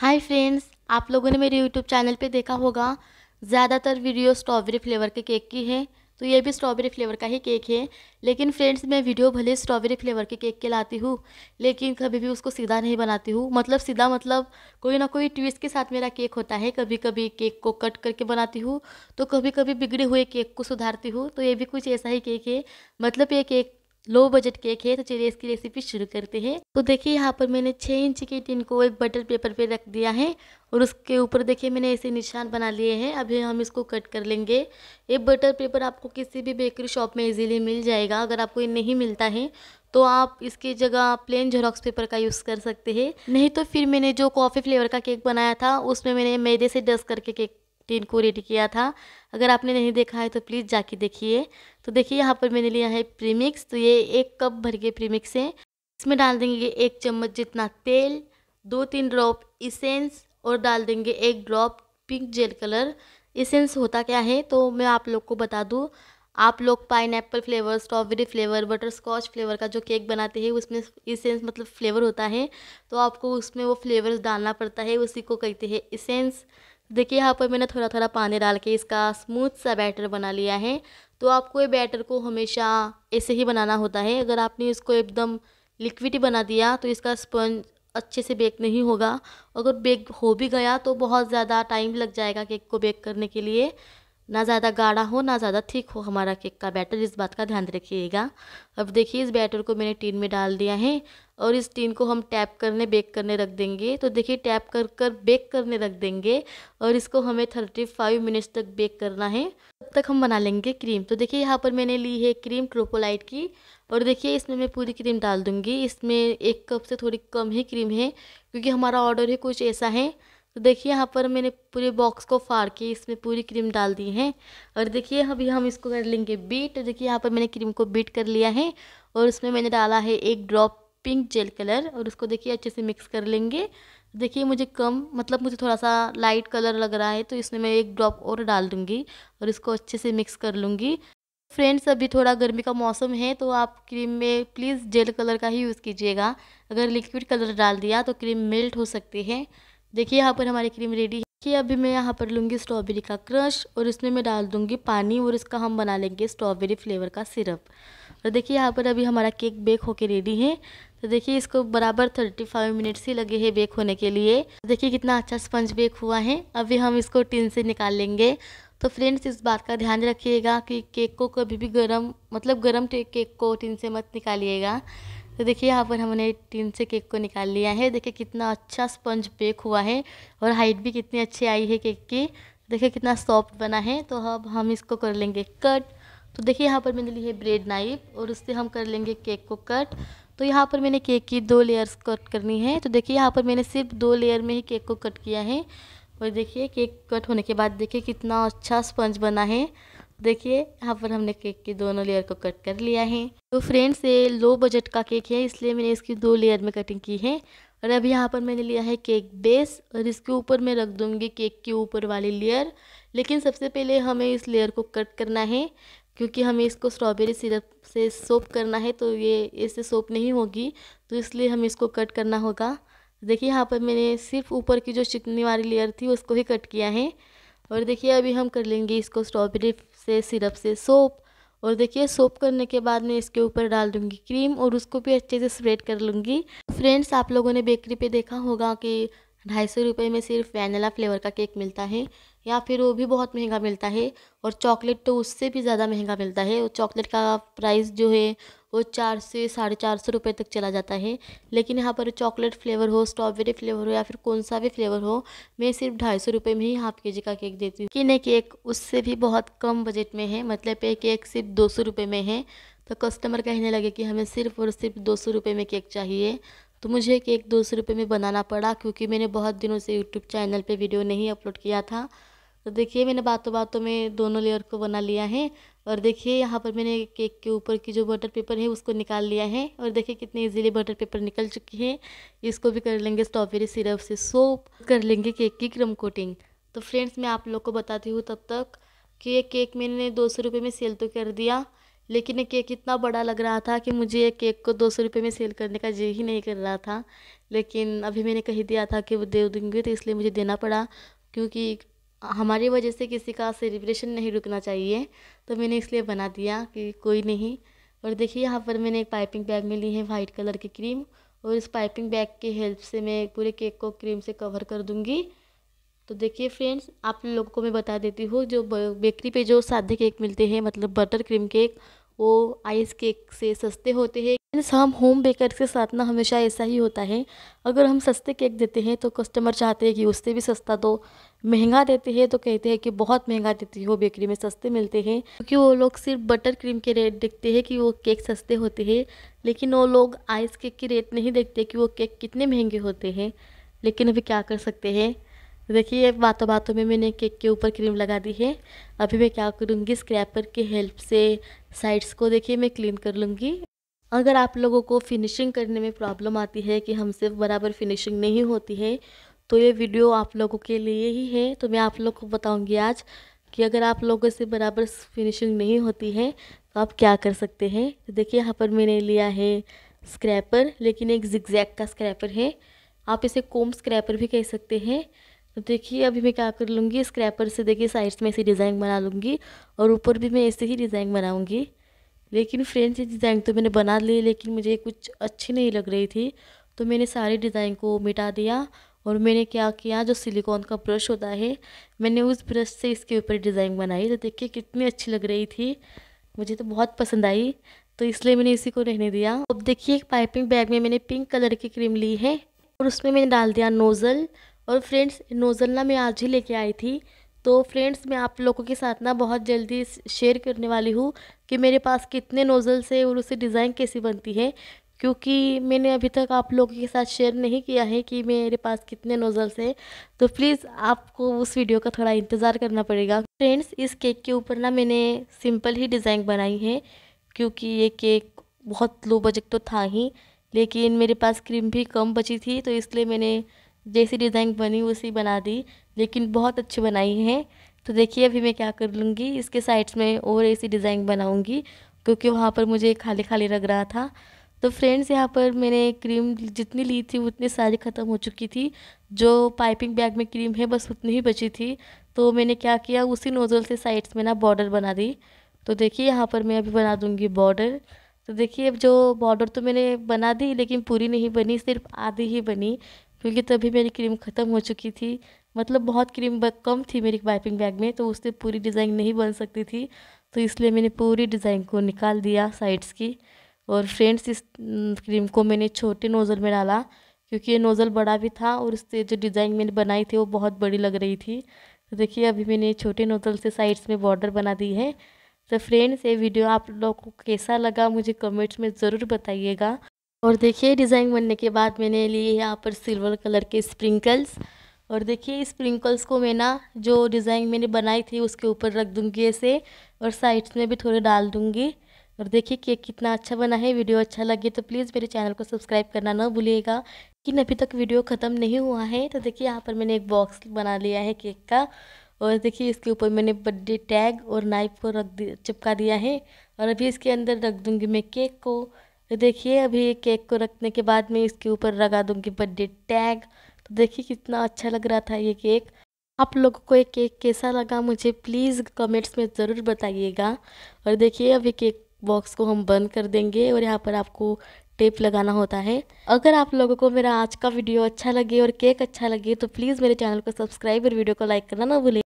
hi friends आप लोगों ने मेरे यूट्यूब चैनल पे देखा होगा ज़्यादातर वीडियो स्ट्रॉबेरी फ्लेवर के केक की है तो ये भी स्ट्रॉबेरी फ्लेवर का ही केक है लेकिन फ्रेंड्स मैं वीडियो भले स्ट्रॉबेरी फ्लेवर के केक के लाती हूँ लेकिन कभी भी उसको सीधा नहीं बनाती हूँ मतलब सीधा मतलब कोई ना कोई ट्विस्ट के साथ मेरा केक होता है कभी कभी केक को कट करके बनाती हूँ तो कभी कभी बिगड़े हुए केक को सुधारती हूँ तो ये भी कुछ ऐसा ही केक है मतलब ये केक लो बजट केक है तो चलिए इसकी रेसिपी शुरू करते हैं तो देखिए यहाँ पर मैंने छः इंच के टिन को एक बटर पेपर पे रख दिया है और उसके ऊपर देखिए मैंने ऐसे निशान बना लिए हैं अभी हम इसको कट कर लेंगे ये बटर पेपर आपको किसी भी बेकरी शॉप में इजीली मिल जाएगा अगर आपको ये नहीं मिलता है तो आप इसकी जगह प्लेन जेरोक्स पेपर का यूज़ कर सकते हैं नहीं तो फिर मैंने जो कॉफ़ी फ्लेवर का केक बनाया था उसमें मैंने मैदे से डस्ट करके केक फिफ्टीन को रेडी किया था अगर आपने नहीं देखा है तो प्लीज़ जाके देखिए तो देखिए यहाँ पर मैंने लिया है प्रीमिक्स तो ये एक कप भर के प्रीमिक्स है इसमें डाल देंगे एक चम्मच जितना तेल दो तीन ड्रॉप इसेंस और डाल देंगे एक drop pink gel colour essence होता क्या है तो मैं आप लोग को बता दूँ आप लोग pine flavour strawberry flavour butterscotch flavour का जो केक बनाते हैं उसमें इसेंस मतलब फ्लेवर होता है तो आपको उसमें वो फ्लेवर्स डालना पड़ता है उसी को कहते हैं इसेंस देखिए यहाँ पर मैंने थोड़ा थोड़ा पानी डाल के इसका स्मूथ सा बैटर बना लिया है तो आपको ये बैटर को हमेशा ऐसे ही बनाना होता है अगर आपने इसको एकदम लिक्विड बना दिया तो इसका स्पंज अच्छे से बेक नहीं होगा अगर बेक हो भी गया तो बहुत ज़्यादा टाइम लग जाएगा केक को बेक करने के लिए ना ज़्यादा गाढ़ा हो ना ज़्यादा थिक हो हमारा केक का बैटर इस बात का ध्यान रखिएगा अब देखिए इस बैटर को मैंने टीन में डाल दिया है और इस टीन को हम टैप करने बेक करने रख देंगे तो देखिए टैप कर कर बेक करने रख देंगे और इसको हमें थर्टी फाइव मिनट्स तक बेक करना है तब तक हम बना लेंगे क्रीम तो देखिए यहाँ पर मैंने ली है क्रीम ट्रोपोलाइट की और देखिए इसमें मैं पूरी क्रीम डाल दूँगी इसमें एक कप से थोड़ी कम ही क्रीम है क्योंकि हमारा ऑर्डर ही कुछ ऐसा है तो देखिए यहाँ पर मैंने पूरे बॉक्स को फाड़ के इसमें पूरी क्रीम डाल दी है और देखिए अभी हम इसको कर लेंगे बीट तो देखिए यहाँ पर मैंने क्रीम को बीट कर लिया है और उसमें मैंने डाला है एक ड्रॉप पिंक जेल कलर और उसको देखिए अच्छे से मिक्स कर लेंगे देखिए मुझे कम मतलब मुझे थोड़ा सा लाइट कलर लग रहा है तो इसमें मैं एक ड्रॉप और डाल दूँगी और इसको अच्छे से मिक्स कर लूँगी फ्रेंड्स अभी थोड़ा गर्मी का मौसम है तो आप क्रीम में प्लीज़ जेल कलर का ही यूज़ कीजिएगा अगर लिक्विड कलर डाल दिया तो क्रीम मेल्ट हो सकती है देखिए यहाँ पर हमारी क्रीम रेडी है कि अभी मैं यहाँ पर लूँगी स्ट्रॉबेरी का क्रश और इसमें मैं डाल दूँगी पानी और इसका हम बना लेंगे स्ट्रॉबेरी फ्लेवर का सिरप और तो देखिए यहाँ पर अभी हमारा केक बेक होके रेडी है तो देखिए इसको बराबर थर्टी फाइव मिनट्स ही लगे हैं बेक होने के लिए देखिए कितना अच्छा स्पंज बेक हुआ है अभी हम इसको टिन से निकाल लेंगे तो फ्रेंड्स इस बात का ध्यान रखिएगा कि केक को कभी भी गर्म मतलब गर्म केक को टिन से मत निकालिएगा तो देखिए यहाँ पर हमने टीन से केक को निकाल लिया है देखिए कितना अच्छा स्पंज बेक हुआ है और हाइट भी कितनी अच्छी आई है केक की देखिए कितना सॉफ्ट बना है तो अब हम इसको कर लेंगे कट तो देखिए यहाँ पर मैंने ली है ब्रेड नाइफ और उससे हम कर लेंगे केक को कट तो यहाँ पर मैंने केक की दो लेयर्स कट करनी है तो देखिए यहाँ पर मैंने सिर्फ दो लेयर में ही केक को कट किया है और देखिए केक कट होने के बाद देखिए कितना अच्छा स्पंज बना है देखिए यहाँ पर हमने केक के दोनों लेयर को कट कर लिया है तो फ्रेंड्स ये लो बजट का केक है इसलिए मैंने इसकी दो लेयर में कटिंग की है और अब यहाँ पर मैंने लिया है केक बेस और इसके ऊपर मैं रख दूँगी केक के ऊपर वाली लेयर लेकिन सबसे पहले हमें इस लेयर को कट करना है क्योंकि हमें इसको स्ट्रॉबेरी सिरप से सोप करना है तो ये इससे सोप नहीं होगी तो इसलिए हमें इसको कट करना होगा देखिए यहाँ पर मैंने सिर्फ ऊपर की जो चिकनी वाली लेयर थी उसको ही कट किया है और देखिए अभी हम कर लेंगे इसको स्ट्रॉबेरी से सिरप से सोप और देखिए सोप करने के बाद मैं इसके ऊपर डाल दूँगी क्रीम और उसको भी अच्छे से स्प्रेड कर लूँगी फ्रेंड्स आप लोगों ने बेकरी पे देखा होगा कि ढाई सौ रुपये में सिर्फ वैनिला फ्लेवर का केक मिलता है या फिर वो भी बहुत महंगा मिलता है और चॉकलेट तो उससे भी ज़्यादा महंगा मिलता है और चॉकलेट का प्राइस जो है वो चार से साढ़े चार सौ रुपये तक चला जाता है लेकिन यहाँ पर चॉकलेट फ्लेवर हो स्ट्रॉबेरी फ्लेवर हो या फिर कौन सा भी फ्लेवर हो मैं सिर्फ ढाई सौ रुपये में ही हाफ के जी का केक देती हूँ किने केक उससे भी बहुत कम बजट में है मतलब ये केक सिर्फ दो सौ रुपये में है तो कस्टमर कहने लगे कि हमें सिर्फ और सिर्फ दो सौ रुपये में केक चाहिए तो मुझे केक दो सौ रुपये में बनाना पड़ा क्योंकि मैंने बहुत दिनों से यूट्यूब चैनल पर वीडियो नहीं अपलोड किया था तो देखिए मैंने बातों बातों में दोनों लेयर को बना लिया है और देखिए यहाँ पर मैंने केक के ऊपर की जो बटर पेपर है उसको निकाल लिया है और देखिए कितने इजीली बटर पेपर निकल चुकी है इसको भी कर लेंगे स्ट्रॉबेरी सिरप से सोप कर लेंगे केक की क्रम कोटिंग तो फ्रेंड्स मैं आप लोग को बताती हूँ तब तक कि ये केक मैंने दो सौ रुपये में सेल तो कर दिया लेकिन ये केक इतना बड़ा लग रहा था कि मुझे ये केक को दो सौ रुपये में सेल करने का जी ही नहीं कर रहा था लेकिन अभी मैंने कही दिया था कि वो दे दूँगी तो इसलिए मुझे देना पड़ा क्योंकि हमारी वजह से किसी का सेलिब्रेशन नहीं रुकना चाहिए तो मैंने इसलिए बना दिया कि कोई नहीं और देखिए यहाँ पर मैंने एक पाइपिंग बैग में ली है वाइट कलर की क्रीम और इस पाइपिंग बैग की हेल्प से मैं पूरे केक को क्रीम से कवर कर दूँगी तो देखिए फ्रेंड्स आप लोगों को मैं बता देती हूँ जो बेकरी पे जो सादे केक मिलते हैं मतलब बटर क्रीम केक वो आइस केक से सस्ते होते हैं फ्रेंड्स हम होम बेकर के साथ ना हमेशा ऐसा ही होता है अगर हम सस्ते केक देते हैं तो कस्टमर चाहते हैं कि उससे भी सस्ता दो महंगा देते हैं तो कहते हैं कि बहुत महंगा देती हो बेकरी में सस्ते मिलते हैं क्योंकि वो लोग सिर्फ बटर क्रीम के रेट देखते हैं कि वो केक सस्ते होते हैं लेकिन वो लोग आइस केक के रेट नहीं देखते कि वो केक कितने महंगे होते हैं लेकिन अभी क्या कर सकते हैं देखिए बातों बातों में मैंने केक के ऊपर क्रीम लगा दी है अभी मैं क्या करूँगी स्क्रैपर की हेल्प से साइड्स को देखिए मैं क्लीन कर लूँगी अगर आप लोगों को फिनिशिंग करने में प्रॉब्लम आती है कि हमसे बराबर फिनिशिंग नहीं होती है तो ये वीडियो आप लोगों के लिए ही है तो मैं आप लोग को बताऊंगी आज कि अगर आप लोगों से बराबर फिनिशिंग नहीं होती है तो आप क्या कर सकते हैं तो देखिए यहाँ पर मैंने लिया है स्क्रैपर लेकिन एक जिगजैग का स्क्रैपर है आप इसे कोम स्क्रैपर भी कह सकते हैं तो देखिए अभी मैं क्या कर लूँगी स्क्रैपर से देखिए साइड्स में ऐसी डिज़ाइन बना लूँगी और ऊपर भी मैं ऐसे ही डिज़ाइन बनाऊँगी लेकिन फ्रेंड्स ये डिज़ाइन तो मैंने बना ली लेकिन मुझे कुछ अच्छी नहीं लग रही थी तो मैंने सारी डिज़ाइन को मिटा दिया और मैंने क्या किया जो सिलिकॉन का ब्रश होता है मैंने उस ब्रश से इसके ऊपर डिज़ाइन बनाई तो देखिए कितनी अच्छी लग रही थी मुझे तो बहुत पसंद आई तो इसलिए मैंने इसी को रहने दिया अब देखिए एक पाइपिंग बैग में मैंने पिंक कलर की क्रीम ली है और उसमें मैंने डाल दिया नोज़ल और फ्रेंड्स नोज़ल ना मैं आज ही लेके आई थी तो फ्रेंड्स मैं आप लोगों के साथ ना बहुत जल्दी शेयर करने वाली हूँ कि मेरे पास कितने नोज़ल्स है और उससे डिज़ाइन कैसी बनती है क्योंकि मैंने अभी तक आप लोगों के साथ शेयर नहीं किया है कि मेरे पास कितने नोज़ल्स हैं तो प्लीज़ आपको उस वीडियो का थोड़ा इंतज़ार करना पड़ेगा फ्रेंड्स इस केक के ऊपर ना मैंने सिंपल ही डिज़ाइन बनाई है क्योंकि ये केक बहुत लो बजट तो था ही लेकिन मेरे पास क्रीम भी कम बची थी तो इसलिए मैंने जैसी डिज़ाइन बनी उसी बना दी लेकिन बहुत अच्छी बनाई है तो देखिए अभी मैं क्या कर लूँगी इसके साइड्स में और ऐसी डिज़ाइन बनाऊँगी क्योंकि वहाँ पर मुझे खाली खाली लग रहा था तो फ्रेंड्स यहाँ पर मैंने क्रीम जितनी ली थी उतनी सारी ख़त्म हो चुकी थी जो पाइपिंग बैग में क्रीम है बस उतनी ही बची थी तो मैंने क्या किया उसी नोज़ल से साइड्स में ना बॉर्डर बना दी तो देखिए यहाँ पर मैं अभी बना दूँगी बॉर्डर तो देखिए अब जो बॉर्डर तो मैंने बना दी लेकिन पूरी नहीं बनी सिर्फ आधी ही बनी क्योंकि तभी मेरी क्रीम ख़त्म हो चुकी थी मतलब बहुत क्रीम कम थी मेरी वाइपिंग बैग में तो उससे पूरी डिज़ाइन नहीं बन सकती थी तो इसलिए मैंने पूरी डिज़ाइन को निकाल दिया साइड्स की और फ्रेंड्स इस क्रीम को मैंने छोटे नोज़ल में डाला क्योंकि ये नोज़ल बड़ा भी था और उससे जो डिज़ाइन मैंने बनाई थी वो बहुत बड़ी लग रही थी तो देखिए अभी मैंने छोटे नोज़ल से साइड्स में बॉर्डर बना दी है तो फ्रेंड्स ये वीडियो आप लोगों को कैसा लगा मुझे कमेंट्स में ज़रूर बताइएगा और देखिए डिज़ाइन बनने के बाद मैंने लिए यहाँ पर सिल्वर कलर के स्प्रिंकल्स और देखिए स्प्रिंकल्स को मैं ना जो डिज़ाइन मैंने बनाई थी उसके ऊपर रख दूँगी ऐसे और साइड्स में भी थोड़े डाल दूँगी और देखिए केक कितना अच्छा बना है वीडियो अच्छा लगे तो प्लीज़ मेरे चैनल को सब्सक्राइब करना ना भूलिएगा लेकिन अभी तक वीडियो ख़त्म नहीं हुआ है तो देखिए यहाँ पर मैंने एक बॉक्स बना लिया है केक का और देखिए इसके ऊपर मैंने बर्थडे टैग और नाइफ़ को रख चिपका दिया है और अभी इसके अंदर रख दूँगी मैं केक को तो देखिए अभी केक को रखने के बाद मैं इसके ऊपर लगा दूंगी बर्थडे टैग तो देखिए कितना अच्छा लग रहा था ये केक आप लोगों को ये केक कैसा लगा मुझे प्लीज़ कमेंट्स में ज़रूर बताइएगा और देखिए अभी केक बॉक्स को हम बंद कर देंगे और यहाँ पर आपको टेप लगाना होता है अगर आप लोगों को मेरा आज का वीडियो अच्छा लगे और केक अच्छा लगे तो प्लीज़ मेरे चैनल को सब्सक्राइब और वीडियो को लाइक करना ना भूलें